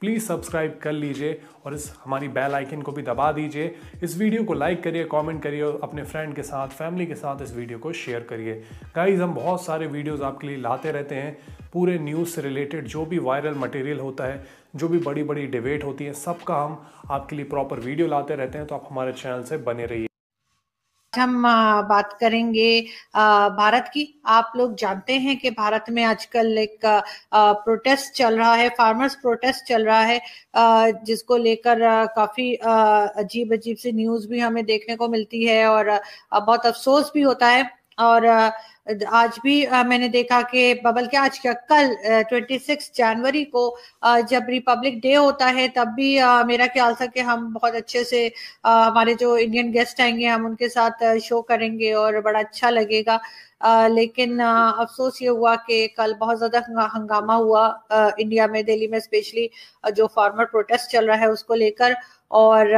please subscribe कर लीजिए और इस हमारी बेल आइकन को भी दबा दीजिए इस वीडियो को लाइक करिए कमेंट करिए और अपने फ्रेंड के साथ फैमिली के साथ इस वीडियो को शेयर करिए गाइज हम बहुत सारे वीडियोज़ आपके लिए लाते रहते हैं पूरे न्यूज़ से रिलेटेड जो भी वायरल मटेरियल होता है जो भी बड़ी बड़ी डिबेट होती है सबका हम आपके लिए प्रॉपर वीडियो लाते रहते हैं तो आप हमारे चैनल से बने रहिए हम बात करेंगे भारत की आप लोग जानते हैं कि भारत में आजकल एक प्रोटेस्ट चल रहा है फार्मर्स प्रोटेस्ट चल रहा है जिसको लेकर काफी अजीब अजीब सी न्यूज भी हमें देखने को मिलती है और बहुत अफसोस भी होता है और आज भी आ, मैंने देखा कि बल्कि आज क्या कल ट्वेंटी सिक्स जनवरी को आ, जब रिपब्लिक डे होता है तब भी आ, मेरा ख्याल था कि हम बहुत अच्छे से आ, हमारे जो इंडियन गेस्ट आएंगे हम उनके साथ शो करेंगे और बड़ा अच्छा लगेगा आ, लेकिन आ, अफसोस ये हुआ कि कल बहुत ज़्यादा हंगामा हुआ आ, इंडिया में दिल्ली में स्पेशली जो फार्मर प्रोटेस्ट चल रहा है उसको लेकर और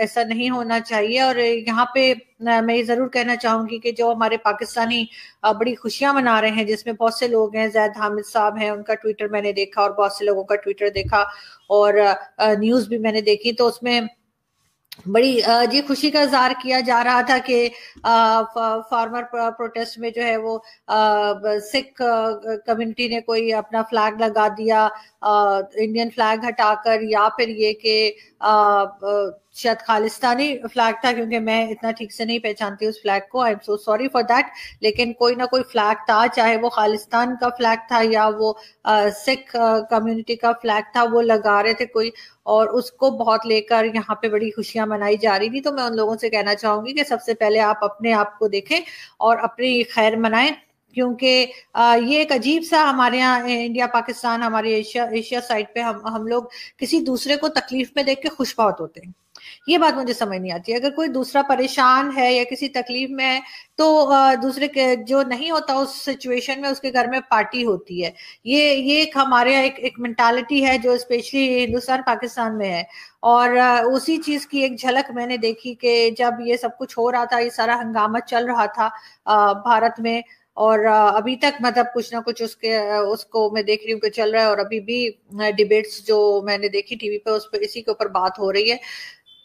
ऐसा नहीं होना चाहिए और यहाँ पे मैं ये ज़रूर कहना चाहूँगी कि जो हमारे पाकिस्तानी बड़ी खुशियां मना रहे हैं जिसमें बहुत से लोग हैं जैद हामिद साहब हैं उनका ट्विटर मैंने देखा और बहुत से लोगों का ट्विटर देखा और न्यूज़ भी मैंने देखी तो उसमें बड़ी जी खुशी का इजहार किया जा रहा था कि फार्मर प्रोटेस्ट में जो है वो सिख कम्युनिटी ने कोई अपना फ्लैग लगा दिया इंडियन फ्लैग हटाकर या फिर ये कि शायद खालिस्तानी फ्लैग था क्योंकि मैं इतना ठीक से नहीं पहचानती उस फ्लैग को I am so sorry for that लेकिन कोई ना कोई फ्लैग था चाहे वो खालिस्तान का फ्लैग था या वो सिख कम्युनिटी का फ्लैग था वो लगा रहे थे कोई और उसको बहुत लेकर यहाँ पे बड़ी खुशियां मनाई जा रही थी तो मैं उन लोगों से कहना चाहूंगी कि सबसे पहले आप अपने आप को देखें और अपनी खैर मनाएं क्योंकि ये एक अजीब सा हमारे यहाँ इंडिया पाकिस्तान हमारे एशिया एशिया साइड पे हम हम लोग किसी दूसरे को तकलीफ में देख के बहुत होते हैं ये बात मुझे समझ नहीं आती अगर कोई दूसरा परेशान है या किसी तकलीफ में है तो दूसरे के जो नहीं होता उस सिचुएशन में उसके घर में पार्टी होती है ये ये एक हमारे यहाँ एक एक मेंटालिटी है जो स्पेशली हिंदुस्तान पाकिस्तान में है और उसी चीज की एक झलक मैंने देखी कि जब ये सब कुछ हो रहा था ये सारा हंगामा चल रहा था भारत में और अभी तक मतलब कुछ ना कुछ उसके उसको मैं देख रही हूँ कि चल रहा है और अभी भी डिबेट्स जो मैंने देखी टीवी पर उस पर इसी के ऊपर बात हो रही है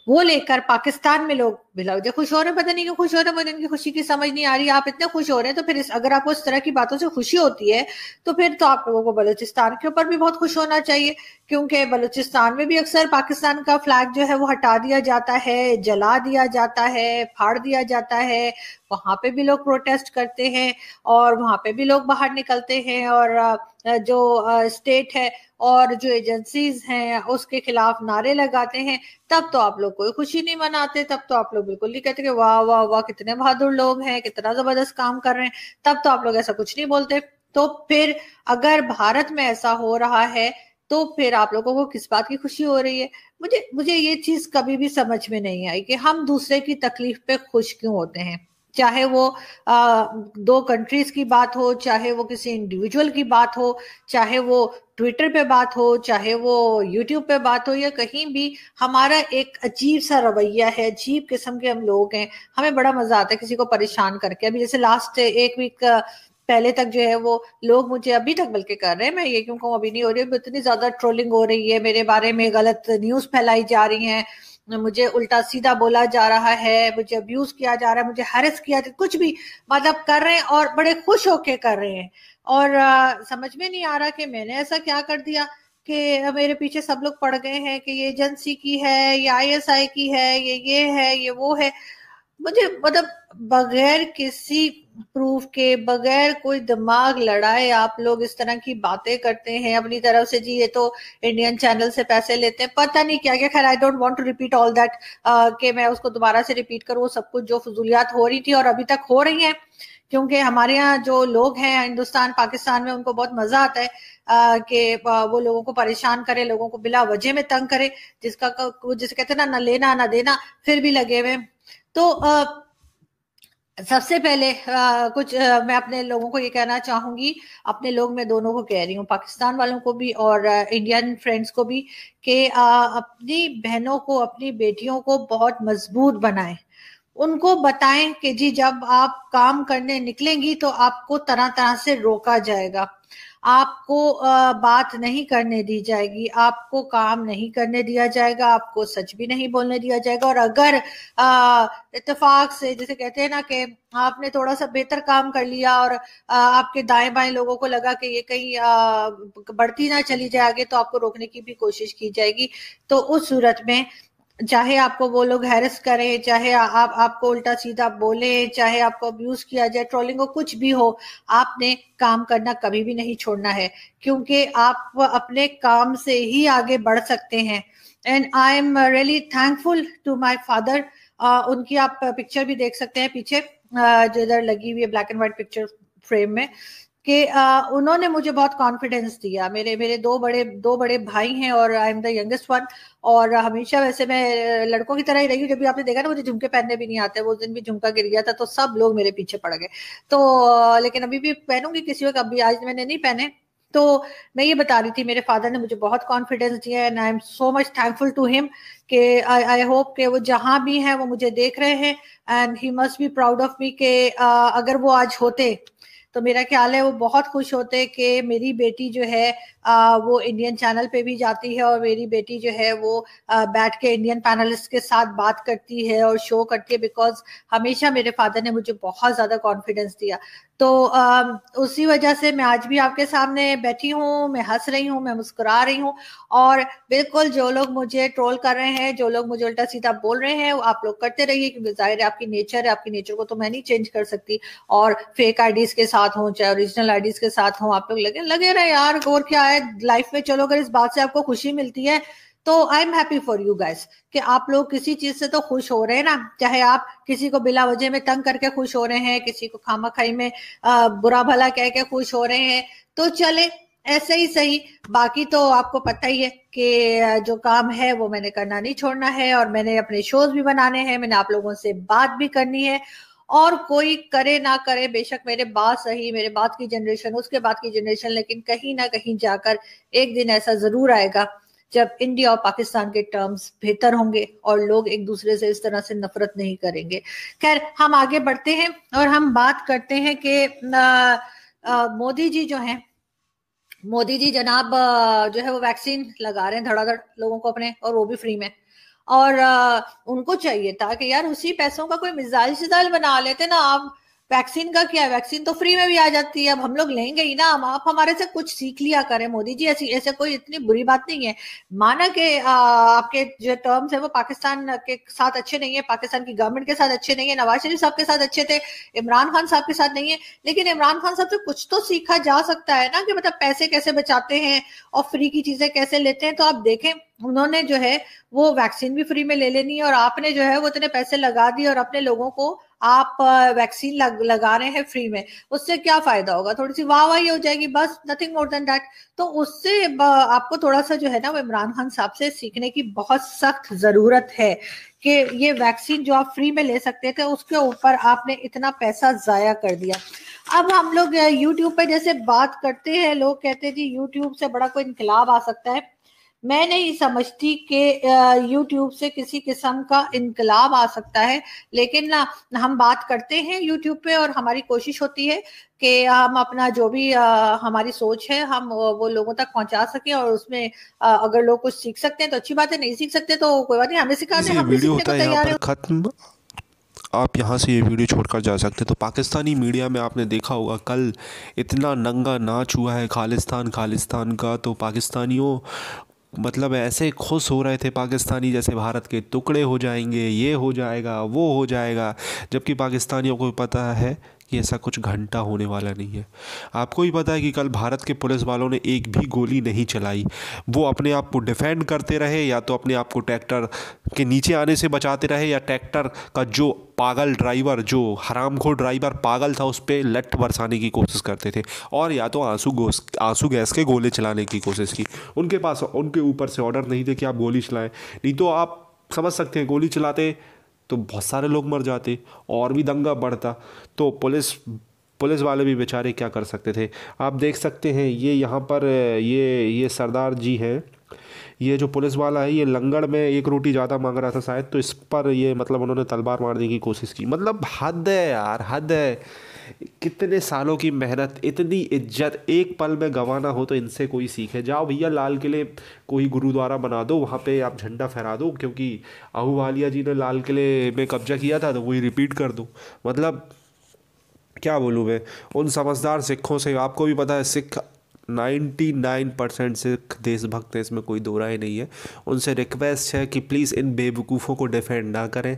वो लेकर पाकिस्तान में लोग भिला खुश हो रहे पता नहीं क्यों खुश हो रहे मुझे उनकी खुशी की समझ नहीं आ रही आप इतने खुश हो रहे हैं तो फिर इस, अगर आपको इस तरह की बातों से खुशी होती है तो फिर तो आप लोगों को बलूचिस्तान के ऊपर भी बहुत खुश होना चाहिए क्योंकि बलूचिस्तान में भी अक्सर पाकिस्तान का फ्लैग जो है वो हटा दिया जाता है जला दिया जाता है फाड़ दिया जाता है वहां पे भी लोग प्रोटेस्ट करते हैं और वहां पे भी लोग बाहर निकलते हैं और जो स्टेट है और जो एजेंसीज हैं उसके खिलाफ नारे लगाते हैं तब तो आप लोग कोई खुशी नहीं मनाते तब तो आप लोग बिल्कुल नहीं कहते कि वाह वाह वाह कितने बहादुर लोग हैं कितना जबरदस्त काम कर रहे हैं तब तो आप लोग ऐसा कुछ नहीं बोलते तो फिर अगर भारत में ऐसा हो रहा है तो फिर आप लोगों को किस बात की खुशी हो रही है मुझे मुझे ये चीज कभी भी समझ में नहीं आई कि हम दूसरे की तकलीफ पे खुश क्यों होते हैं चाहे वो आ, दो कंट्रीज की बात हो चाहे वो किसी इंडिविजुअल की बात हो चाहे वो ट्विटर पे बात हो चाहे वो यूट्यूब पे बात हो या कहीं भी हमारा एक अजीब सा रवैया है अजीब किस्म के हम लोग हैं हमें बड़ा मजा आता है किसी को परेशान करके अभी जैसे लास्ट एक वीक पहले तक जो है वो लोग मुझे अभी तक बल्कि कर रहे हैं मैं ये क्यों कहूँ अभी नहीं हो रही इतनी ज्यादा ट्रोलिंग हो रही है मेरे बारे में गलत न्यूज फैलाई जा रही है मुझे उल्टा सीधा बोला जा रहा है मुझे अब्यूज किया जा रहा है मुझे हैरस किया जा कुछ भी मतलब कर रहे हैं और बड़े खुश होके कर रहे हैं और आ, समझ में नहीं आ रहा कि मैंने ऐसा क्या कर दिया कि मेरे पीछे सब लोग पड़ गए हैं कि ये एजेंसी की है ये आईएसआई की है ये ये है ये वो है मुझे मतलब बगैर किसी प्रूफ के बगैर कोई दिमाग लड़ाए आप लोग इस तरह की बातें करते हैं अपनी तरफ से जी ये तो इंडियन चैनल से पैसे लेते हैं पता नहीं क्या क्या खैर I don't want to repeat all that कि मैं उसको दोबारा से रिपीट करूँ सब कुछ जो फजूलियात हो रही थी और अभी तक हो रही है क्योंकि हमारे यहाँ जो लोग हैं हिंदुस्तान पाकिस्तान में उनको बहुत मजा आता है कि वो लोगों को परेशान करे लोगों को बिला वजह में तंग करे जिसका जिसे कहते हैं ना ना लेना ना देना फिर भी लगे हुए तो आ, सबसे पहले आ, कुछ आ, मैं अपने लोगों को ये कहना चाहूंगी अपने लोग मैं दोनों को कह रही हूँ पाकिस्तान वालों को भी और आ, इंडियन फ्रेंड्स को भी कि अपनी बहनों को अपनी बेटियों को बहुत मजबूत बनाएं उनको बताएं कि जी जब आप काम करने निकलेंगी तो आपको तरह तरह से रोका जाएगा आपको बात नहीं करने दी जाएगी आपको काम नहीं करने दिया जाएगा आपको सच भी नहीं बोलने दिया जाएगा और अगर इतफाक से जैसे कहते हैं ना कि आपने थोड़ा सा बेहतर काम कर लिया और आपके दाएं बाएं लोगों को लगा कि ये कहीं बढ़ती ना चली जाए आगे तो आपको रोकने की भी कोशिश की जाएगी तो उस सूरत में चाहे आपको वो लोग हैरस करें चाहे आ, आप आपको उल्टा सीधा बोले चाहे आपको अब्यूज किया जाए ट्रोलिंग हो कुछ भी हो आपने काम करना कभी भी नहीं छोड़ना है क्योंकि आप अपने काम से ही आगे बढ़ सकते हैं and I am really thankful to my father उनकी आप पिक्चर भी देख सकते हैं पीछे जो इधर लगी हुई है black and white picture frame में कि उन्होंने मुझे बहुत कॉन्फिडेंस दिया मेरे मेरे दो बड़े दो बड़े भाई हैं और I am the youngest one और हमेशा वैसे मैं लड़कों की तरह ही रही जब भी आपने देखा ना मुझे झुमके पहनने भी नहीं आते वो दिन भी झुमका गिर गया था तो सब लोग मेरे पीछे पड़ गए तो लेकिन अभी भी पहनूंगी किसी वक्त अभी आज मैंने नहीं पहने तो मैं ये बता रही थी मेरे फादर ने मुझे बहुत कॉन्फिडेंस दिया and I am so much thankful to him कि आई आई होप कि वो जहाँ भी हैं वो मुझे देख रहे हैं and he must be proud of me के अगर वो आज होते तो मेरा ख्याल है वो बहुत खुश होते कि मेरी बेटी जो है आ, वो इंडियन चैनल पे भी जाती है और मेरी बेटी जो है वो आ, बैठ के इंडियन पैनलिस्ट के साथ बात करती है और शो करती है बिकॉज हमेशा मेरे फादर ने मुझे बहुत ज़्यादा कॉन्फिडेंस दिया तो आ, उसी वजह से मैं आज भी आपके सामने बैठी हूँ मैं हंस रही हूँ मैं मुस्कुरा रही हूँ और बिल्कुल जो लोग मुझे ट्रोल कर रहे हैं जो लोग मुझे उल्टा सीधा बोल रहे हैं आप लोग करते रहिए क्योंकि जाहिर है आपकी नेचर है आपकी नेचर को तो मैं नहीं चेंज कर सकती और फेक आईडीज के साथ साथ हो चाहे ओरिजिनल आइडीज के साथ हो आप लोग लगे लगे रहे यार और क्या है लाइफ में चलो अगर इस बात से आपको खुशी मिलती है तो I am happy for you guys कि आप लोग किसी चीज से तो खुश हो रहे हैं ना चाहे आप किसी को बिला वजह में तंग करके खुश हो रहे हैं किसी को खामा खाई में आ, बुरा भला कह के खुश हो रहे हैं तो चले ऐसे ही सही बाकी तो आपको पता ही है कि जो काम है वो मैंने करना नहीं छोड़ना है और मैंने अपने शोज भी बनाने हैं मैंने आप लोगों से बात भी करनी है और कोई करे ना करे बेशक मेरे बात सही मेरे बाद की जनरेशन उसके बाद की जनरेशन लेकिन कहीं ना कहीं जाकर एक दिन ऐसा जरूर आएगा जब इंडिया और पाकिस्तान के टर्म्स बेहतर होंगे और लोग एक दूसरे से इस तरह से नफरत नहीं करेंगे खैर हम आगे बढ़ते हैं और हम बात करते हैं कि मोदी जी जो हैं मोदी जी जनाब जो है वो वैक्सीन लगा रहे हैं धड़ाधड़ लोगों को अपने और वो भी फ्री में और आ, उनको चाहिए था कि यार उसी पैसों का कोई मिजाज शिजाइल बना लेते ना आप वैक्सीन का क्या है वैक्सीन तो फ्री में भी आ जाती है अब हम लोग लेंगे ही ना आप हमारे से कुछ सीख लिया करें मोदी जी ऐसी ऐसे कोई इतनी बुरी बात नहीं है माना के आपके जो टर्म्स है वो पाकिस्तान के साथ अच्छे नहीं है पाकिस्तान की गवर्नमेंट के साथ अच्छे नहीं है नवाज शरीफ साहब के साथ अच्छे थे इमरान खान साहब के साथ नहीं है लेकिन इमरान खान साहब से कुछ तो सीखा जा सकता है ना कि मतलब पैसे कैसे बचाते हैं और फ्री की चीजें कैसे लेते हैं तो आप देखें उन्होंने जो है वो वैक्सीन भी फ्री में ले लेनी है और आपने जो है वो इतने पैसे लगा दिए और अपने लोगों को आप वैक्सीन लग, लगा रहे हैं फ्री में उससे क्या फायदा होगा थोड़ी सी वाह वाही हो जाएगी बस नथिंग मोर देन दैट तो उससे आपको थोड़ा सा जो है ना वो इमरान खान साहब से सीखने की बहुत सख्त जरूरत है कि ये वैक्सीन जो आप फ्री में ले सकते थे उसके ऊपर आपने इतना पैसा जाया कर दिया अब हम लोग यूट्यूब पे जैसे बात करते हैं लोग कहते हैं जी यूट्यूब से बड़ा कोई इनकलाब आ सकता है मैं नहीं समझती कि यूट्यूब से किसी किस्म का इनकलाब आ सकता है लेकिन ना हम बात करते हैं यूट्यूब पे और हमारी कोशिश होती है कि हम अपना जो भी आ, हमारी सोच है हम वो लोगों तक पहुंचा सके और उसमें आ, अगर लोग कुछ सीख सकते हैं तो अच्छी बात है नहीं सीख सकते तो कोई बात नहीं हमें सिखाते हैं वीडियो होता है यहाँ पर खत्म आप यहाँ से ये वीडियो छोड़कर जा सकते हैं तो पाकिस्तानी मीडिया में आपने देखा होगा कल इतना नंगा नाच हुआ है खालिस्तान खालिस्तान का तो पाकिस्तानियों मतलब ऐसे खुश हो रहे थे पाकिस्तानी जैसे भारत के टुकड़े हो जाएंगे ये हो जाएगा वो हो जाएगा जबकि पाकिस्तानियों को पता है कि ऐसा कुछ घंटा होने वाला नहीं है आपको ही पता है कि कल भारत के पुलिस वालों ने एक भी गोली नहीं चलाई वो अपने आप को डिफेंड करते रहे या तो अपने आप को ट्रैक्टर के नीचे आने से बचाते रहे या ट्रैक्टर का जो पागल ड्राइवर जो हरामखोर ड्राइवर पागल था उस पर लट बरसाने की कोशिश करते थे और या तो आंसू गोस आंसू गैस के गोले चलाने की कोशिश की उनके पास उनके ऊपर से ऑर्डर नहीं थे कि आप गोली चलाएं नहीं तो आप समझ सकते हैं गोली चलाते तो बहुत सारे लोग मर जाते और भी दंगा बढ़ता तो पुलिस पुलिस वाले भी बेचारे क्या कर सकते थे आप देख सकते हैं ये यहाँ पर ये ये सरदार जी हैं ये जो पुलिस वाला है ये लंगड़ में एक रोटी ज़्यादा मांग रहा था शायद तो इस पर ये मतलब उन्होंने तलवार मारने की कोशिश की मतलब हद है यार हद है कितने सालों की मेहनत इतनी इज्जत एक पल में गंवाना हो तो इनसे कोई सीखे जाओ भैया लाल किले कोई गुरुद्वारा बना दो वहाँ पे आप झंडा फहरा दो क्योंकि अहूवालिया जी ने लाल किले में कब्जा किया था तो वही रिपीट कर दो मतलब क्या बोलूँ मैं उन समझदार सिखों से आपको भी पता है Sikh ninety nine percent Sikh देशभक्त हैं इसमें कोई दो राय नहीं है उनसे रिक्वेस्ट है कि प्लीज़ इन बेवकूफ़ों को डिफेंड ना करें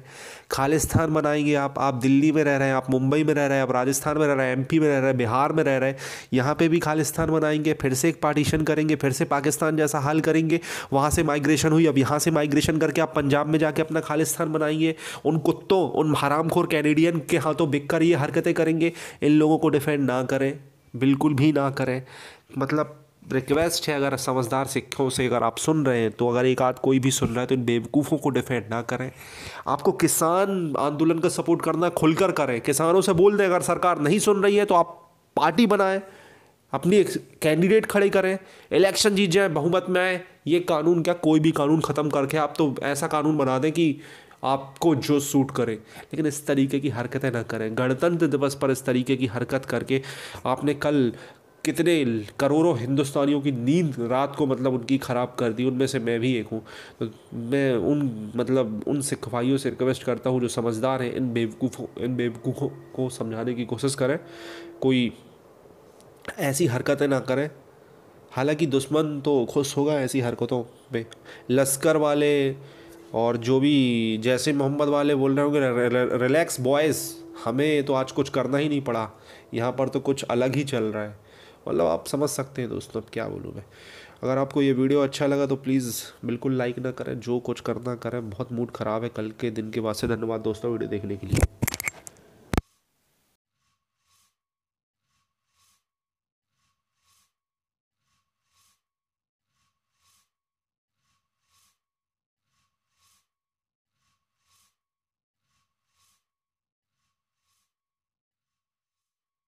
खालिस्तान बनाएंगे आप आप दिल्ली में रह रहे हैं आप मुंबई में रह रहे हैं आप राजस्थान में रह रहे हैं एमपी में रह रहे हैं बिहार में रह रहे हैं यहाँ पर भी खालिस्तान बनाएंगे फिर से एक पार्टीशन करेंगे फिर से पाकिस्तान जैसा हल करेंगे वहाँ से माइग्रेशन हुई अब यहाँ से माइग्रेशन करके आप पंजाब में जाके अपना खालिस्तान बनाएंगे उन कुत्तों उन हरामखोर कैनेडियन के हाथों बिक कर ये हरकतें करेंगे इन लोगों को डिफेंड ना करें बिल्कुल भी ना करें मतलब रिक्वेस्ट है अगर समझदार सिखों से अगर आप सुन रहे हैं तो अगर एक आध कोई भी सुन रहा है तो इन बेवकूफ़ों को डिफेंड ना करें आपको किसान आंदोलन का सपोर्ट करना खुलकर करें किसानों से बोल दें अगर सरकार नहीं सुन रही है तो आप पार्टी बनाएं अपनी एक कैंडिडेट खड़े करें इलेक्शन जीत जाएँ बहुमत में आए ये कानून क्या कोई भी कानून ख़त्म करके आप तो ऐसा कानून बना दें कि आपको जो सूट करें लेकिन इस तरीके की हरकतें ना करें गणतंत्र दिवस पर इस तरीके की हरकत करके आपने कल कितने करोड़ों हिंदुस्तानियों की नींद रात को मतलब उनकी ख़राब कर दी उनमें से मैं भी एक हूँ तो मैं उन मतलब उन सिख भाइयों से रिक्वेस्ट करता हूँ जो समझदार हैं इन बेवकूफ़ों इन बेवकूफ़ों को समझाने की कोशिश करें कोई ऐसी हरकतें ना करें हालांकि दुश्मन तो खुश होगा ऐसी हरकतों में लश्कर वाले और जो भी जैसे मोहम्मद वाले बोल रहे होंगे रिलैक्स बॉयज़ हमें तो आज कुछ करना ही नहीं पड़ा यहाँ पर तो कुछ अलग ही चल रहा है मतलब आप समझ सकते हैं दोस्तों अब क्या बोलूँ मैं अगर आपको ये वीडियो अच्छा लगा तो प्लीज़ बिल्कुल लाइक ना करें जो कुछ करना करें बहुत मूड ख़राब है कल के दिन के बाद से धन्यवाद दोस्तों वीडियो देखने के लिए